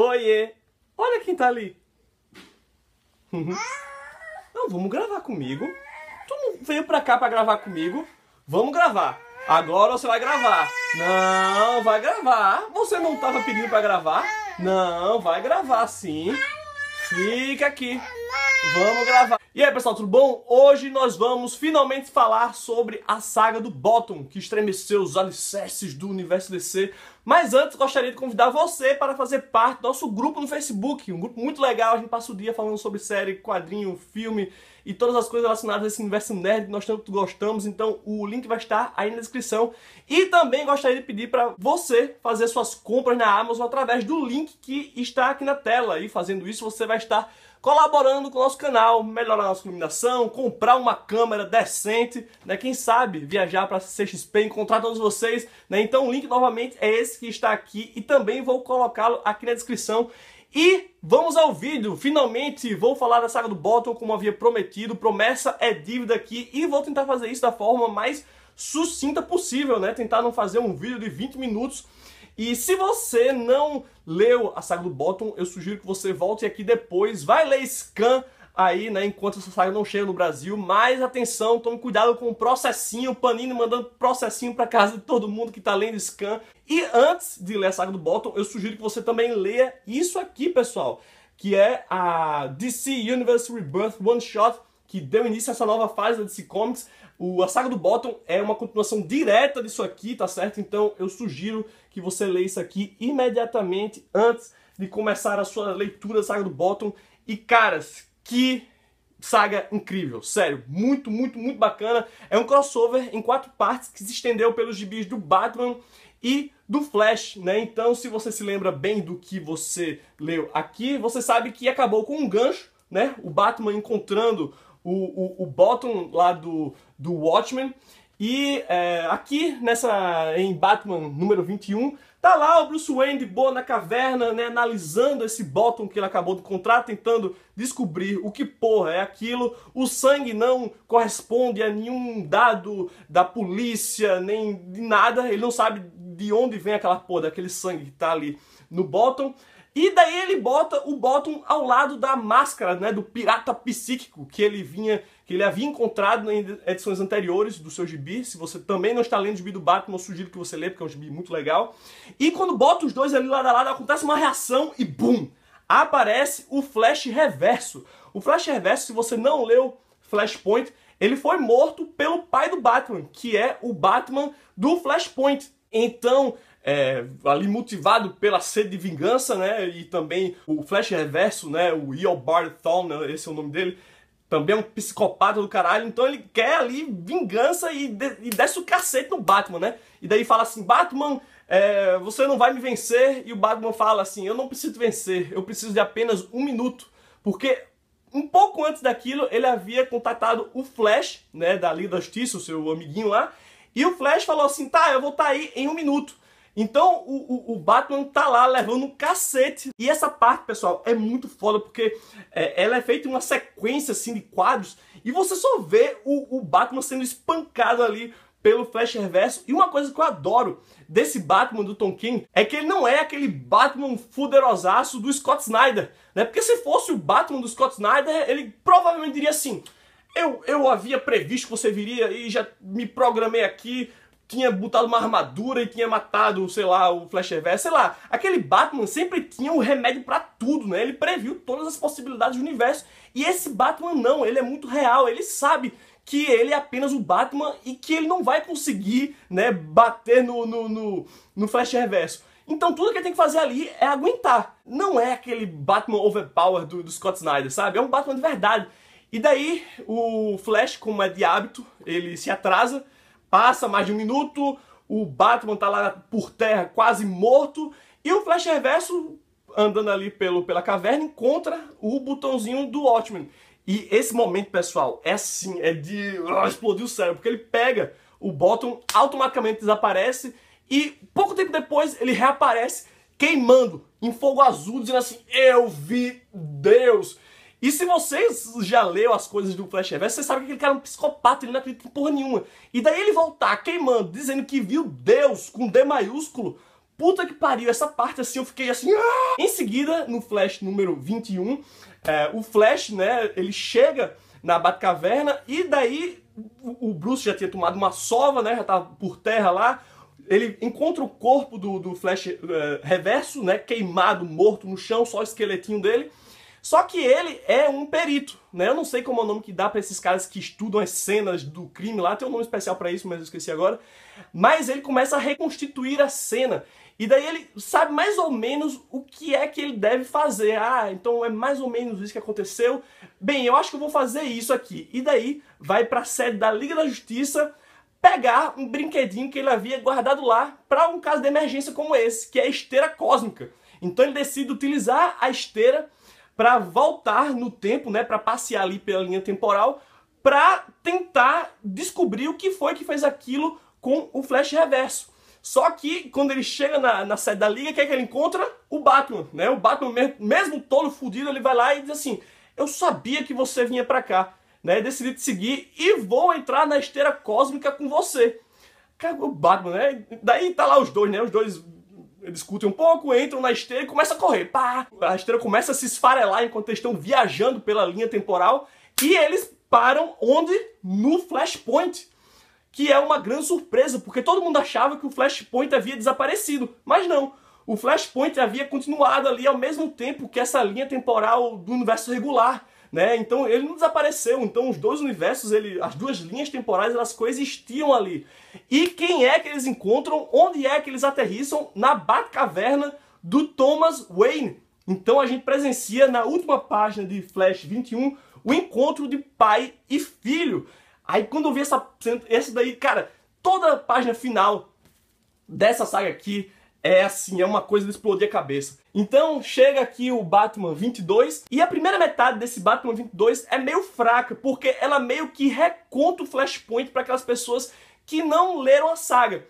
Oiê! Olha quem tá ali! Ah! não, vamos gravar comigo. Tu não veio pra cá pra gravar comigo? Vamos gravar. Agora você vai gravar. Não, vai gravar. Você não tava pedindo pra gravar? Não, vai gravar sim. Fica aqui. Vamos gravar. E aí pessoal, tudo bom? Hoje nós vamos finalmente falar sobre a saga do Bottom, que estremeceu os alicerces do universo DC. Mas antes, gostaria de convidar você para fazer parte do nosso grupo no Facebook, um grupo muito legal, a gente passa o dia falando sobre série, quadrinho, filme e todas as coisas relacionadas a esse universo nerd que nós tanto gostamos, então o link vai estar aí na descrição. E também gostaria de pedir para você fazer suas compras na Amazon através do link que está aqui na tela, e fazendo isso você vai estar colaborando com o nosso canal, melhorar nossa iluminação, comprar uma câmera decente, né? Quem sabe viajar para CXP, encontrar todos vocês, né? Então o link novamente é esse que está aqui e também vou colocá-lo aqui na descrição. E vamos ao vídeo. Finalmente vou falar da saga do Bottom como havia prometido. Promessa é dívida aqui e vou tentar fazer isso da forma mais sucinta possível, né? Tentar não fazer um vídeo de 20 minutos e se você não leu a saga do Bottom, eu sugiro que você volte aqui depois, vai ler Scan aí, né, enquanto essa saga não chega no Brasil, mas atenção, tome cuidado com o processinho, o Panini mandando processinho para casa de todo mundo que tá lendo Scan. E antes de ler a saga do Bottom, eu sugiro que você também leia isso aqui, pessoal, que é a DC Universe Rebirth One Shot, que deu início a essa nova fase da DC Comics. O, a saga do Bottom é uma continuação direta disso aqui, tá certo? Então eu sugiro que você lê isso aqui imediatamente antes de começar a sua leitura da saga do Bottom. E caras, que saga incrível, sério, muito, muito, muito bacana. É um crossover em quatro partes que se estendeu pelos gibis do Batman e do Flash, né? Então, se você se lembra bem do que você leu aqui, você sabe que acabou com um gancho, né? O Batman encontrando o, o, o Bottom lá do, do Watchmen e é, aqui nessa em Batman número 21, tá lá o Bruce Wayne de boa na caverna, né, analisando esse Bottom que ele acabou de encontrar, tentando descobrir o que porra é aquilo. O sangue não corresponde a nenhum dado da polícia, nem de nada. Ele não sabe de onde vem aquela porra aquele sangue que tá ali no Bottom. E daí ele bota o Bottom ao lado da máscara, né, do pirata psíquico que ele vinha, que ele havia encontrado em edições anteriores do seu gibi. Se você também não está lendo o gibi do Batman, eu sugiro que você leia, porque é um gibi muito legal. E quando bota os dois ali lado a lado, acontece uma reação e bum! Aparece o Flash Reverso. O Flash Reverso, se você não leu Flashpoint, ele foi morto pelo pai do Batman, que é o Batman do Flashpoint. Então, é, ali motivado pela sede de vingança, né? E também o Flash Reverso, né? O Eobard Thawne, né, esse é o nome dele, também é um psicopata do caralho. Então ele quer ali vingança e, de, e desce o cacete no Batman, né? E daí fala assim, Batman, é, você não vai me vencer. E o Batman fala assim, eu não preciso vencer, eu preciso de apenas um minuto. Porque um pouco antes daquilo, ele havia contatado o Flash, né, da Liga da Justiça, o seu amiguinho lá, e o Flash falou assim: tá, eu vou estar tá aí em um minuto. Então o, o, o, Batman tá lá levando um cacete. E essa parte, pessoal, é muito foda porque é, ela é feita em uma sequência assim de quadros e você só vê o, o Batman sendo espancado ali pelo Flash Reverso. E uma coisa que eu adoro desse Batman do Tom King é que ele não é aquele Batman fuderosaço do Scott Snyder, né? Porque se fosse o Batman do Scott Snyder, ele provavelmente diria assim: eu, eu havia previsto que você viria e já me programei aqui, tinha botado uma armadura e tinha matado, sei lá, o Flash Reverse, sei lá. Aquele Batman sempre tinha o um remédio para tudo, né? Ele previu todas as possibilidades do universo. E esse Batman não, ele é muito real, ele sabe que ele é apenas o Batman e que ele não vai conseguir, né, bater no, no, no, no Flash Reverso. Então tudo que ele tem que fazer ali é aguentar. Não é aquele Batman overpower do, do Scott Snyder, sabe? É um Batman de verdade. E daí o Flash, como é de hábito, ele se atrasa, passa mais de um minuto, o Batman tá lá por terra quase morto, e o Flash Reverso, andando ali pelo, pela caverna, encontra o botãozinho do Watchmen. E esse momento, pessoal, é assim, é de uh, explodir o cérebro, porque ele pega o botão, automaticamente desaparece, e pouco tempo depois ele reaparece queimando, em fogo azul, dizendo assim, eu vi Deus! E se vocês já leu as coisas do Flash Reverso, vocês sabem que aquele cara é um psicopata, ele não acredita em porra nenhuma. E daí ele voltar queimando, dizendo que viu Deus com D maiúsculo. Puta que pariu, essa parte assim eu fiquei assim. Ah! Em seguida, no Flash número 21, é, o Flash, né, ele chega na Batcaverna e daí o Bruce já tinha tomado uma sova, né, já tava por terra lá. Ele encontra o corpo do, do Flash uh, reverso, né, queimado, morto no chão, só o esqueletinho dele. Só que ele é um perito, né? Eu não sei como é o nome que dá para esses caras que estudam as cenas do crime lá, tem um nome especial para isso, mas eu esqueci agora. Mas ele começa a reconstituir a cena. E daí ele sabe mais ou menos o que é que ele deve fazer. Ah, então é mais ou menos isso que aconteceu. Bem, eu acho que eu vou fazer isso aqui. E daí vai para a sede da Liga da Justiça pegar um brinquedinho que ele havia guardado lá para um caso de emergência como esse, que é a esteira cósmica. Então ele decide utilizar a esteira para voltar no tempo, né, para passear ali pela linha temporal, para tentar descobrir o que foi que fez aquilo com o Flash Reverso. Só que quando ele chega na, na sede da liga, que é que ele encontra? O Batman, né? O Batman, mesmo, tolo todo fudido, ele vai lá e diz assim: Eu sabia que você vinha para cá, né? Decidi te seguir e vou entrar na esteira cósmica com você. Cara, o Batman, né? Daí tá lá os dois, né? Os dois eles escutam um pouco, entram na esteira e começam a correr. Pá! A esteira começa a se esfarelar enquanto eles estão viajando pela linha temporal e eles param onde? No Flashpoint. Que é uma grande surpresa, porque todo mundo achava que o Flashpoint havia desaparecido, mas não. O Flashpoint havia continuado ali ao mesmo tempo que essa linha temporal do universo regular né? Então ele não desapareceu. Então os dois universos, ele, as duas linhas temporais, elas coexistiam ali. E quem é que eles encontram? Onde é que eles aterrissam? Na Batcaverna do Thomas Wayne. Então a gente presencia na última página de Flash 21 o encontro de pai e filho. Aí quando eu vi essa, essa daí, cara, toda a página final dessa saga aqui é assim, é uma coisa de explodir a cabeça. Então chega aqui o Batman 22 e a primeira metade desse Batman 22 é meio fraca, porque ela meio que reconta o Flashpoint para aquelas pessoas que não leram a saga.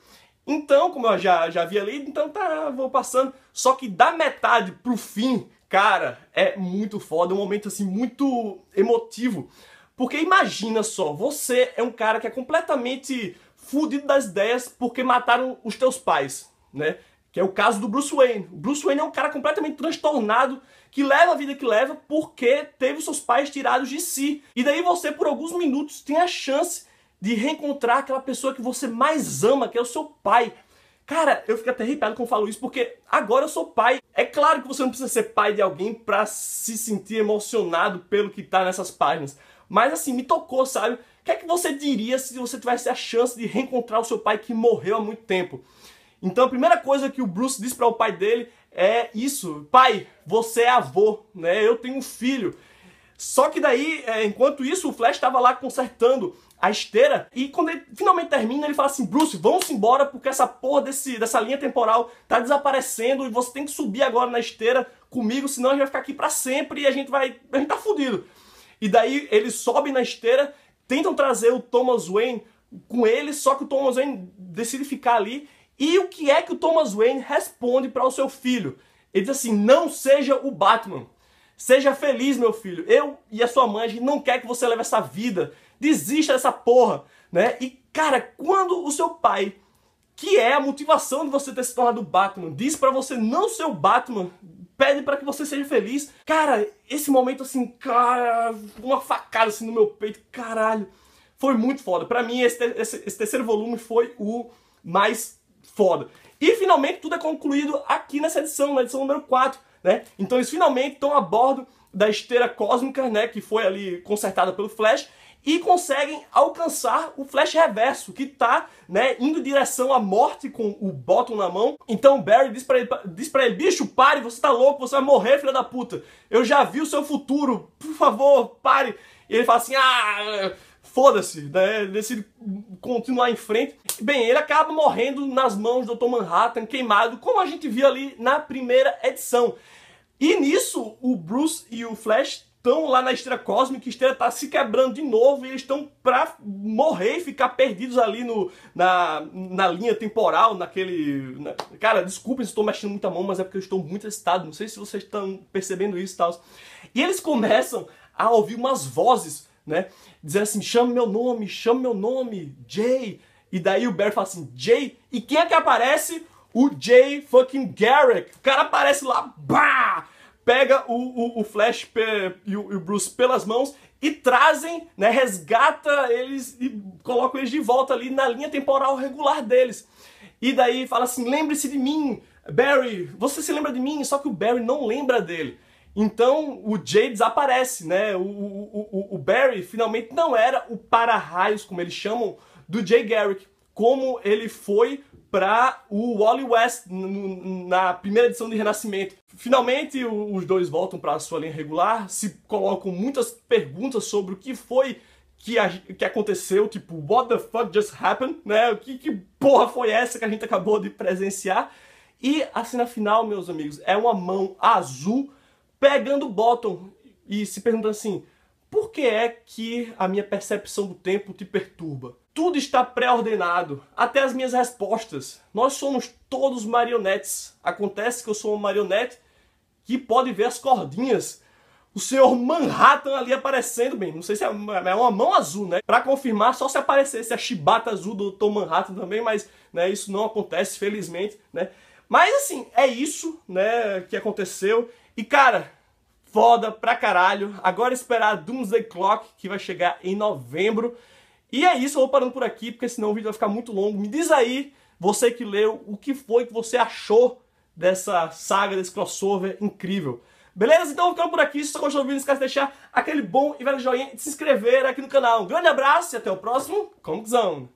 Então, como eu já, já havia lido, então tá, vou passando. Só que da metade pro fim, cara, é muito foda, é um momento assim muito emotivo. Porque imagina só, você é um cara que é completamente fudido das ideias porque mataram os teus pais, né? Que é o caso do Bruce Wayne. O Bruce Wayne é um cara completamente transtornado que leva a vida que leva porque teve seus pais tirados de si. E daí você, por alguns minutos, tem a chance de reencontrar aquela pessoa que você mais ama, que é o seu pai. Cara, eu fico até arrepiado quando falo isso, porque agora eu sou pai. É claro que você não precisa ser pai de alguém para se sentir emocionado pelo que tá nessas páginas. Mas assim, me tocou, sabe? O que é que você diria se você tivesse a chance de reencontrar o seu pai que morreu há muito tempo? Então a primeira coisa que o Bruce diz para o pai dele é isso: pai, você é avô, né? Eu tenho um filho. Só que daí, é, enquanto isso, o Flash estava lá consertando a esteira e quando ele finalmente termina, ele fala assim: "Bruce, vamos embora porque essa porra desse, dessa linha temporal tá desaparecendo e você tem que subir agora na esteira comigo, senão a gente vai ficar aqui para sempre e a gente vai, a gente tá fudido". E daí ele sobe na esteira, tentam trazer o Thomas Wayne com ele, só que o Thomas Wayne decide ficar ali e o que é que o Thomas Wayne responde para o seu filho? Ele diz assim: não seja o Batman. Seja feliz, meu filho. Eu e a sua mãe, a gente não quer que você leve essa vida. Desista dessa porra, né? E, cara, quando o seu pai, que é a motivação de você ter se tornado Batman, diz para você não ser o Batman, pede para que você seja feliz. Cara, esse momento assim, cara, uma facada assim no meu peito, caralho. Foi muito foda. Para mim, esse, esse, esse terceiro volume foi o mais foda. E finalmente tudo é concluído aqui nessa edição, na edição número 4, né? Então eles finalmente estão a bordo da esteira cósmica, né, que foi ali consertada pelo Flash e conseguem alcançar o Flash Reverso, que tá, né, indo em direção à morte com o bottom na mão. Então o Barry diz pra, ele, diz pra ele, bicho, pare, você tá louco, você vai morrer, filha da puta. Eu já vi o seu futuro, por favor, pare. E ele fala assim, ah foda-se, né? decide continuar em frente. Bem, ele acaba morrendo nas mãos do Dr. Manhattan, queimado, como a gente viu ali na primeira edição. E nisso, o Bruce e o Flash estão lá na estrela cósmica, a estrela está se quebrando de novo e eles estão para morrer e ficar perdidos ali no, na, na linha temporal, naquele... Na... Cara, desculpem se estou mexendo muita mão, mas é porque eu estou muito excitado, não sei se vocês estão percebendo isso e tal. E eles começam a ouvir umas vozes né? Dizendo assim, chama meu nome, chama meu nome, Jay. E daí o Barry fala assim, Jay. E quem é que aparece? O Jay fucking Garrick. O cara aparece lá, bah! Pega o, o, o Flash e o, o Bruce pelas mãos e trazem, né, resgata eles e coloca eles de volta ali na linha temporal regular deles. E daí fala assim, lembre-se de mim, Barry, você se lembra de mim, só que o Barry não lembra dele. Então o Jay desaparece, né? O, o, o, o Barry finalmente não era o para-raios, como eles chamam, do Jay Garrick, como ele foi para o Wally West na primeira edição de Renascimento. Finalmente os dois voltam para a sua linha regular, se colocam muitas perguntas sobre o que foi que, a, que aconteceu, tipo, what the fuck just happened, né? Que, que porra foi essa que a gente acabou de presenciar? E a cena final, meus amigos, é uma mão azul pegando o bottom e se perguntando assim: por que é que a minha percepção do tempo te perturba? Tudo está pré-ordenado, até as minhas respostas. Nós somos todos marionetes. Acontece que eu sou uma marionete que pode ver as cordinhas. O senhor Manhattan ali aparecendo, bem, não sei se é uma é mão azul, né? Para confirmar, só se aparecesse a chibata azul do Dr. Manhattan também, mas né, isso não acontece, felizmente, né? Mas assim, é isso né, que aconteceu. E cara, foda pra caralho. Agora esperar a Doomsday Clock, que vai chegar em novembro. E é isso, eu vou parando por aqui, porque senão o vídeo vai ficar muito longo. Me diz aí, você que leu, o que foi que você achou dessa saga, desse crossover incrível. Beleza? Então ficando por aqui. Se você gostou do vídeo, não esquece de deixar aquele bom e velho joinha e de se inscrever aqui no canal. Um grande abraço e até o próximo Comic Zone.